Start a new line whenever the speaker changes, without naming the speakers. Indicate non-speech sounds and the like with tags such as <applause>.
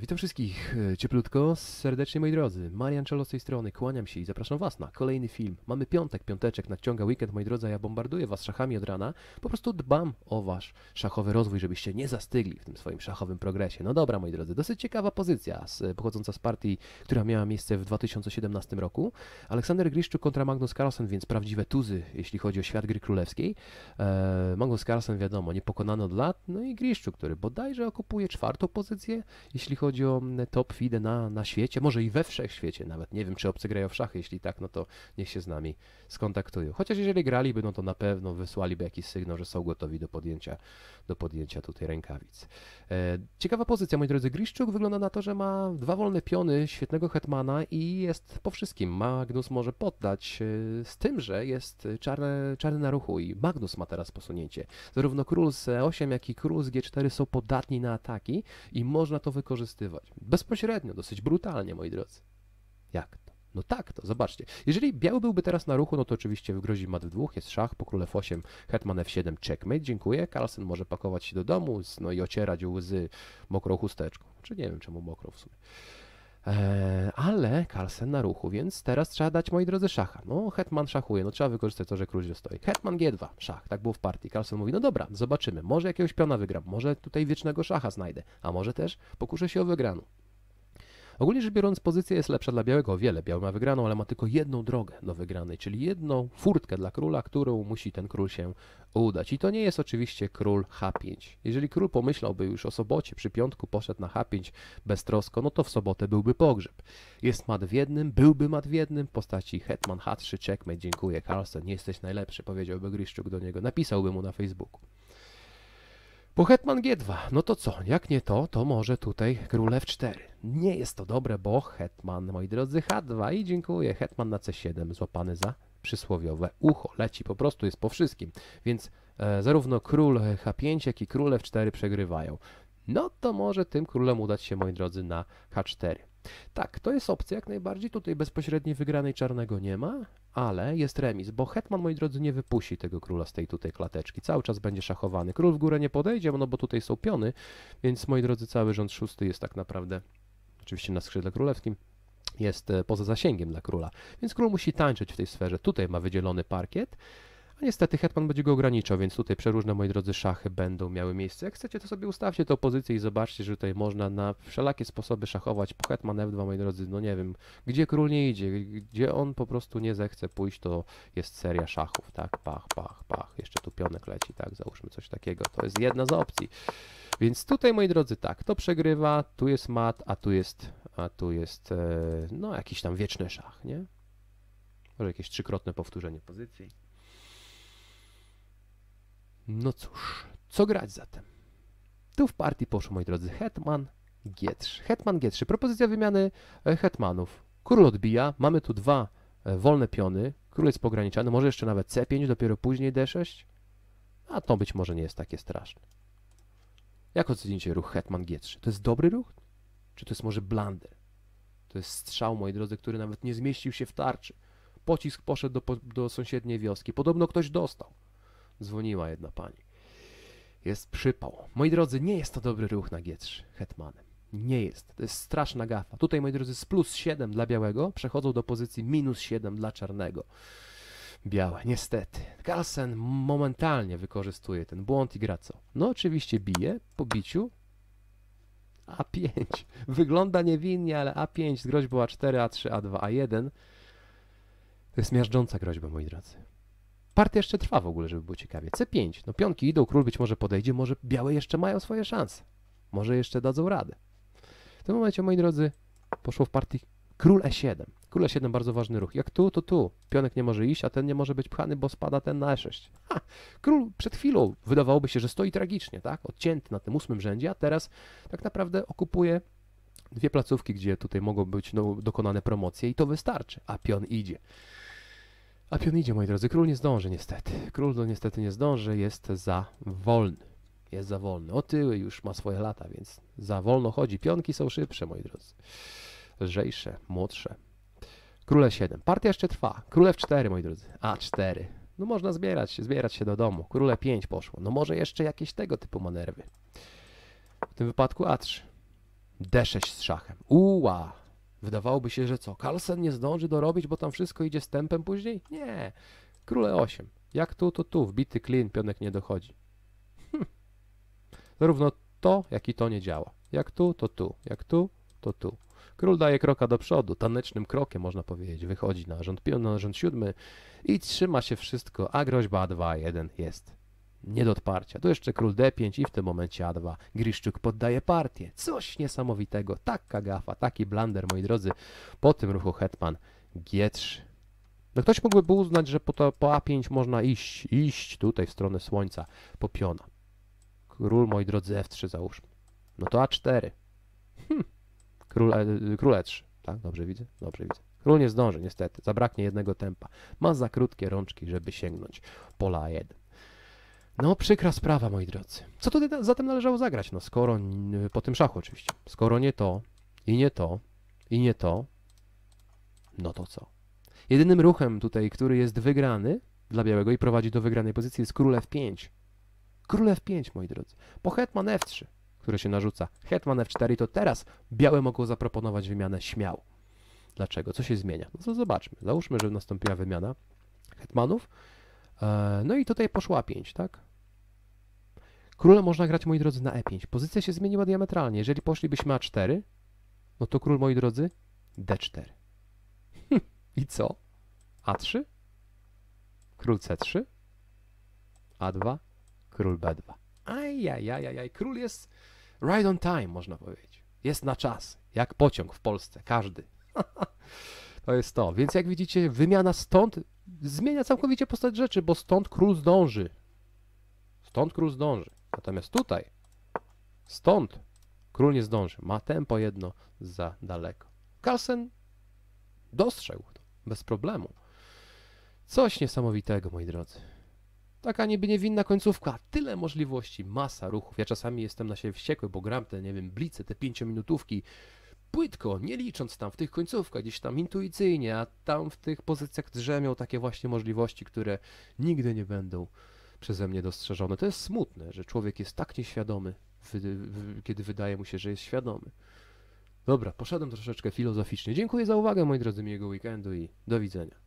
witam wszystkich e, cieplutko, serdecznie moi drodzy. Marian Czelo z tej strony, kłaniam się i zapraszam Was na kolejny film. Mamy piątek, piąteczek, nadciąga weekend, moi drodzy, ja bombarduję Was szachami od rana. Po prostu dbam o Wasz szachowy rozwój, żebyście nie zastygli w tym swoim szachowym progresie. No dobra, moi drodzy, dosyć ciekawa pozycja z, e, pochodząca z partii, która miała miejsce w 2017 roku. Aleksander Griszczuk kontra Magnus Carlsen, więc prawdziwe tuzy, jeśli chodzi o świat gry królewskiej. E, Magnus Carlsen, wiadomo, niepokonany od lat, no i Griszczuk, który bodajże okupuje czwartą pozycję jeśli chodzi o mm, top feedy na, na świecie, może i we wszechświecie nawet. Nie wiem, czy obcy grają w szachy, jeśli tak, no to niech się z nami skontaktują. Chociaż jeżeli graliby, no to na pewno wysłaliby jakiś sygnał, że są gotowi do podjęcia, do podjęcia tutaj rękawic. E, ciekawa pozycja, moi drodzy. Griszczuk wygląda na to, że ma dwa wolne piony, świetnego hetmana i jest po wszystkim. Magnus może poddać, e, z tym, że jest czarny, czarny na ruchu i Magnus ma teraz posunięcie. Zarówno król z E8, jak i król z G4 są podatni na ataki i można to wykonać wykorzystywać. Bezpośrednio, dosyć brutalnie, moi drodzy. Jak to? No tak to, zobaczcie. Jeżeli biały byłby teraz na ruchu, no to oczywiście wygrozi mat w dwóch, jest szach, po królew 8 hetman f7, checkmate, dziękuję. Carlsen może pakować się do domu, no i ocierać łzy mokrą chusteczką. Czy nie wiem, czemu mokrą w sumie. E, ale Carlsen na ruchu, więc teraz trzeba dać, moi drodzy, szacha. No, Hetman szachuje, no trzeba wykorzystać to, że król stoi. Hetman G2, szach, tak było w partii. Carlsen mówi, no dobra, zobaczymy, może jakiegoś piona wygram, może tutaj wiecznego szacha znajdę, a może też pokuszę się o wygraną. Ogólnie rzecz biorąc, pozycja jest lepsza dla białego o wiele. Biały ma wygraną, ale ma tylko jedną drogę do wygranej, czyli jedną furtkę dla króla, którą musi ten król się udać. I to nie jest oczywiście król H5. Jeżeli król pomyślałby już o sobocie, przy piątku poszedł na H5 beztrosko, no to w sobotę byłby pogrzeb. Jest mat w jednym, byłby mat w jednym w postaci hetman H3, checkmate, dziękuję Carlsen, nie jesteś najlepszy, powiedziałby Griszczuk do niego, napisałby mu na Facebooku. Po Hetman G2, no to co? Jak nie to, to może tutaj król F4. Nie jest to dobre, bo Hetman, moi drodzy, H2 i dziękuję. Hetman na C7 złapany za przysłowiowe ucho. Leci po prostu, jest po wszystkim. Więc e, zarówno król H5, jak i król F4 przegrywają. No to może tym królem udać się, moi drodzy, na H4. Tak, to jest opcja jak najbardziej. Tutaj bezpośredniej wygranej czarnego nie ma, ale jest remis, bo hetman, moi drodzy, nie wypuści tego króla z tej tutaj klateczki. Cały czas będzie szachowany. Król w górę nie podejdzie, no bo tutaj są piony, więc, moi drodzy, cały rząd szósty jest tak naprawdę, oczywiście na skrzydle królewskim, jest e, poza zasięgiem dla króla. Więc król musi tańczyć w tej sferze. Tutaj ma wydzielony parkiet. A no, niestety hetman będzie go ograniczał, więc tutaj przeróżne, moi drodzy, szachy będą miały miejsce. Jak chcecie, to sobie ustawcie tę pozycję i zobaczcie, że tutaj można na wszelakie sposoby szachować. Po hetman f2, moi drodzy, no nie wiem, gdzie król nie idzie, gdzie on po prostu nie zechce pójść, to jest seria szachów, tak? Pach, pach, pach. Jeszcze tu pionek leci, tak? Załóżmy coś takiego. To jest jedna z opcji. Więc tutaj, moi drodzy, tak, to przegrywa, tu jest mat, a tu jest, a tu jest, e, no, jakiś tam wieczny szach, nie? Może jakieś trzykrotne powtórzenie pozycji. No cóż, co grać zatem? Tu w partii poszło, moi drodzy, Hetman G3. Hetman G3, propozycja wymiany e, hetmanów. Król odbija, mamy tu dwa e, wolne piony, król jest pograniczany, może jeszcze nawet C5, dopiero później D6. A to być może nie jest takie straszne. Jak ocenicie ruch Hetman G3? To jest dobry ruch? Czy to jest może blunder? To jest strzał, moi drodzy, który nawet nie zmieścił się w tarczy. Pocisk poszedł do, do sąsiedniej wioski. Podobno ktoś dostał dzwoniła jedna pani. Jest przypał. Moi drodzy, nie jest to dobry ruch na G3 hetmanem. Nie jest. To jest straszna gafa. Tutaj, moi drodzy, z plus 7 dla białego przechodzą do pozycji minus 7 dla czarnego. Białe, niestety. Carlsen momentalnie wykorzystuje ten błąd i gra co? No oczywiście bije po biciu A5. Wygląda niewinnie, ale A5 z groźbą A4, A3, A2, A1 to jest miażdżąca groźba, moi drodzy. Partia jeszcze trwa w ogóle, żeby było ciekawie. C5, no pionki idą, król być może podejdzie, może białe jeszcze mają swoje szanse. Może jeszcze dadzą radę. W tym momencie, moi drodzy, poszło w partii król E7. Król E7 bardzo ważny ruch. Jak tu, to tu. Pionek nie może iść, a ten nie może być pchany, bo spada ten na E6. Ha! Król przed chwilą wydawałoby się, że stoi tragicznie, tak? Odcięty na tym ósmym rzędzie, a teraz tak naprawdę okupuje dwie placówki, gdzie tutaj mogą być no, dokonane promocje i to wystarczy, a pion idzie. A pion idzie, moi drodzy. Król nie zdąży, niestety. Król to no, niestety nie zdąży, jest za wolny. Jest za wolny. Otyły już ma swoje lata, więc za wolno chodzi. Pionki są szybsze, moi drodzy. Lżejsze, młodsze. Króle 7. Partia jeszcze trwa. w 4, moi drodzy. A4. No można zbierać, się, zbierać się do domu. Króle 5 poszło. No może jeszcze jakieś tego typu manerwy. W tym wypadku A3. D6 z szachem. Uła! Wydawałoby się, że co, Carlsen nie zdąży dorobić, bo tam wszystko idzie z tempem później? Nie. Króle 8. Jak tu, to tu. Wbity klin, pionek nie dochodzi. Hm. Zarówno to, jak i to nie działa. Jak tu, to tu. Jak tu, to tu. Król daje kroka do przodu, tanecznym krokiem można powiedzieć. Wychodzi na rząd, na rząd 7 i trzyma się wszystko, a groźba 2-1 jest. Nie do odparcia. Tu jeszcze król D5 i w tym momencie A2. Griszczuk poddaje partię. Coś niesamowitego. Taka gafa, taki blunder, moi drodzy. Po tym ruchu hetman G3. No ktoś mógłby uznać, że po, to, po A5 można iść, iść tutaj w stronę słońca, po piona. Król, moi drodzy, F3 załóżmy. No to A4. Hm. Król, e, król E3. Tak, dobrze widzę? Dobrze widzę. Król nie zdąży niestety, zabraknie jednego tempa. Ma za krótkie rączki, żeby sięgnąć pola A1. No, przykra sprawa, moi drodzy. Co tu zatem należało zagrać? No, skoro, po tym szachu oczywiście, skoro nie to, i nie to, i nie to, no to co? Jedynym ruchem tutaj, który jest wygrany dla białego i prowadzi do wygranej pozycji jest król f5. Król f5, moi drodzy. Po hetman f3, które się narzuca. Hetman f4 to teraz białe mogło zaproponować wymianę śmiał. Dlaczego? Co się zmienia? No to zobaczmy. Załóżmy, że nastąpiła wymiana hetmanów. E, no i tutaj poszła 5, tak? Króla można grać, moi drodzy, na e5. Pozycja się zmieniła diametralnie. Jeżeli poszlibyśmy a4, no to król, moi drodzy, d4. <laughs> I co? a3, król c3, a2, król b2. Ajajajajaj, król jest right on time, można powiedzieć. Jest na czas, jak pociąg w Polsce, każdy. <laughs> to jest to. Więc jak widzicie, wymiana stąd zmienia całkowicie postać rzeczy, bo stąd król zdąży. Stąd król zdąży. Natomiast tutaj, stąd, król nie zdąży. Ma tempo jedno za daleko. Carlsen dostrzegł to bez problemu. Coś niesamowitego, moi drodzy. Taka niby niewinna końcówka, tyle możliwości, masa ruchów. Ja czasami jestem na siebie wściekły, bo gram te, nie wiem, blice, te pięciominutówki płytko, nie licząc tam w tych końcówkach, gdzieś tam intuicyjnie, a tam w tych pozycjach drzemią takie właśnie możliwości, które nigdy nie będą przeze mnie dostrzeżone. To jest smutne, że człowiek jest tak nieświadomy, kiedy wydaje mu się, że jest świadomy. Dobra, poszedłem troszeczkę filozoficznie. Dziękuję za uwagę, moi drodzy, miłego weekendu i do widzenia.